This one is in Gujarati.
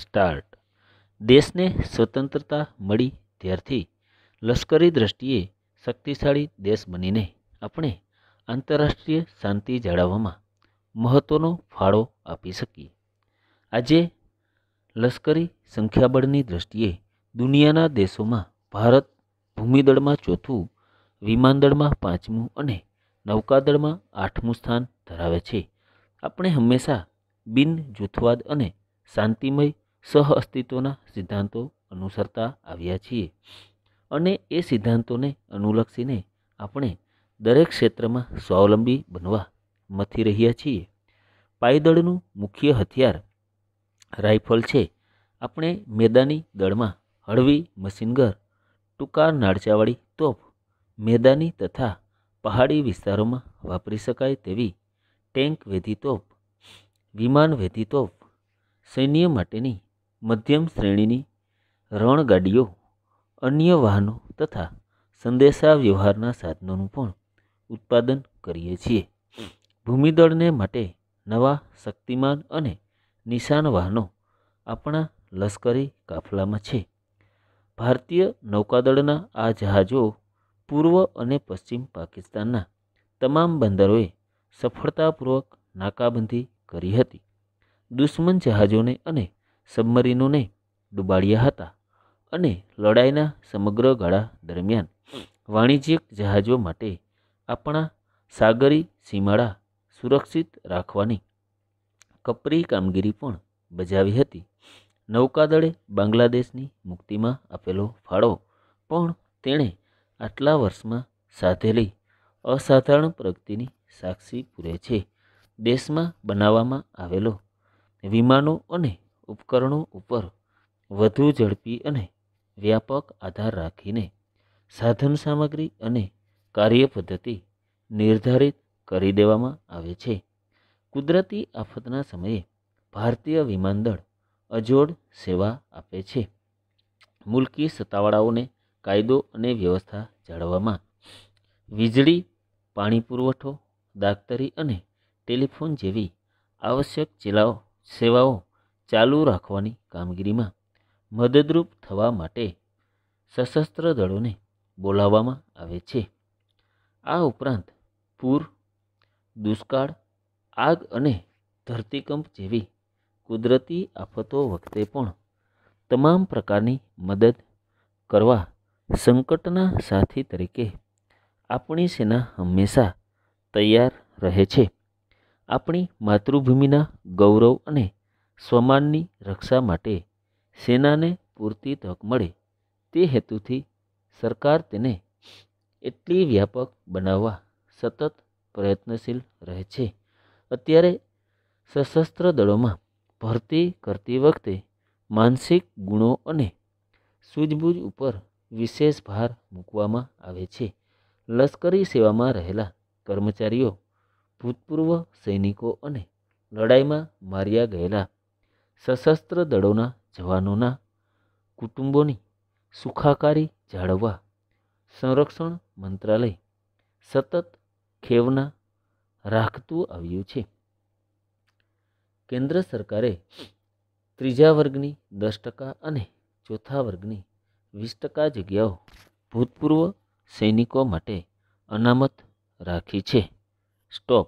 સ્ટાર્ટ દેશને સ્વતંત્રતા મળી ત્યારથી લશ્કરી દ્રષ્ટિએ શક્તિશાળી દેશ બનીને આપણે આંતરરાષ્ટ્રીય શાંતિ જાળવવામાં મહત્ત્વનો ફાળો આપી શકીએ આજે લશ્કરી સંખ્યાબળની દ્રષ્ટિએ દુનિયાના દેશોમાં ભારત ભૂમિદળમાં ચોથું વિમાનદળમાં પાંચમું અને નૌકાદળમાં આઠમું સ્થાન ધરાવે છે આપણે હંમેશા બિન જૂથવાદ અને શાંતિમય સહ અસ્તિત્વના સિદ્ધાંતો અનુસરતા આવ્યા છીએ અને એ સિદ્ધાંતોને અનુલક્ષીને આપણે દરેક ક્ષેત્રમાં સ્વાવલંબી બનવા મથી રહ્યા છીએ પાયદળનું મુખ્ય હથિયાર રાઇફલ છે આપણે મેદાની દળમાં હળવી મશીનગર ટૂંકા નાળચાવાળી તોપ મેદાની તથા પહાડી વિસ્તારોમાં વાપરી શકાય તેવી ટેન્ક વેધી તોપ વિમાન વેધી તોપ સૈન્ય માટેની મધ્યમ શ્રેણીની રણગાડીઓ અન્ય વાહનો તથા સંદેશાવ્યવહારના સાધનોનું પણ ઉત્પાદન કરીએ છીએ ભૂમિદળને માટે નવા શક્તિમાન અને નિશાન વાહનો આપણા લશ્કરી કાફલામાં છે ભારતીય નૌકાદળના આ જહાજો પૂર્વ અને પશ્ચિમ પાકિસ્તાનના તમામ બંદરોએ સફળતાપૂર્વક નાકાબંધી કરી હતી દુશ્મન જહાજોને અને સબમરીનોને ડૂબાડ્યા હતા અને લડાઈના સમગ્ર ગાળા દરમિયાન વાણિજ્યિક જહાજો માટે આપણા સાગરી સીમાડા સુરક્ષિત રાખવાની કપરી કામગીરી પણ બજાવી હતી નૌકાદળે બાંગ્લાદેશની મુક્તિમાં આપેલો ફાળો પણ તેણે આટલા વર્ષમાં સાધેલી અસાધારણ પ્રગતિની સાક્ષી પૂરે છે દેશમાં બનાવવામાં આવેલો વિમાનો અને ઉપકરણો ઉપર વધુ ઝડપી અને વ્યાપક આધાર રાખીને સાધન સામગ્રી અને કાર્ય પદ્ધતિ નિર્ધારિત કરી દેવામાં આવે છે કુદરતી આફતના સમયે ભારતીય વિમાનદળ અજોડ સેવા આપે છે મુલકી સત્તાવાળાઓને કાયદો અને વ્યવસ્થા જાળવવામાં વીજળી પાણી પુરવઠો દાક્તરી અને ટેલિફોન જેવી આવશ્યક સેવાઓ ચાલુ રાખવાની કામગીરીમાં મદદરૂપ થવા માટે સશસ્ત્ર દળોને બોલાવવામાં આવે છે આ ઉપરાંત પૂર દુષ્કાળ આગ અને ધરતીકંપ જેવી કુદરતી આફતો વખતે પણ તમામ પ્રકારની મદદ કરવા સંકટના સાથી તરીકે આપણી સેના હંમેશા તૈયાર રહે છે આપણી માતૃભૂમિના ગૌરવ અને સ્વમાનની રક્ષા માટે સેનાને પૂરતી તક મળે તે હેતુથી સરકાર તેને એટલી વ્યાપક બનાવવા સતત પ્રયત્નશીલ રહે છે અત્યારે સશસ્ત્ર દળોમાં ભરતી કરતી વખતે માનસિક ગુણો અને સૂઝબૂઝ ઉપર વિશેષ ભાર મૂકવામાં આવે છે લશ્કરી સેવામાં રહેલા કર્મચારીઓ ભૂતપૂર્વ સૈનિકો અને લડાઈમાં માર્યા ગયેલા સશસ્ત્ર દળોના જવાનોના કુટુંબોની સુખાકારી જાળવવા સંરક્ષણ મંત્રાલય સતત ખેવના રાખતું આવ્યું છે કેન્દ્ર સરકારે ત્રીજા વર્ગની દસ ટકા અને ચોથા વર્ગની વીસ ટકા જગ્યાઓ ભૂતપૂર્વ સૈનિકો માટે અનામત રાખી છે સ્ટોપ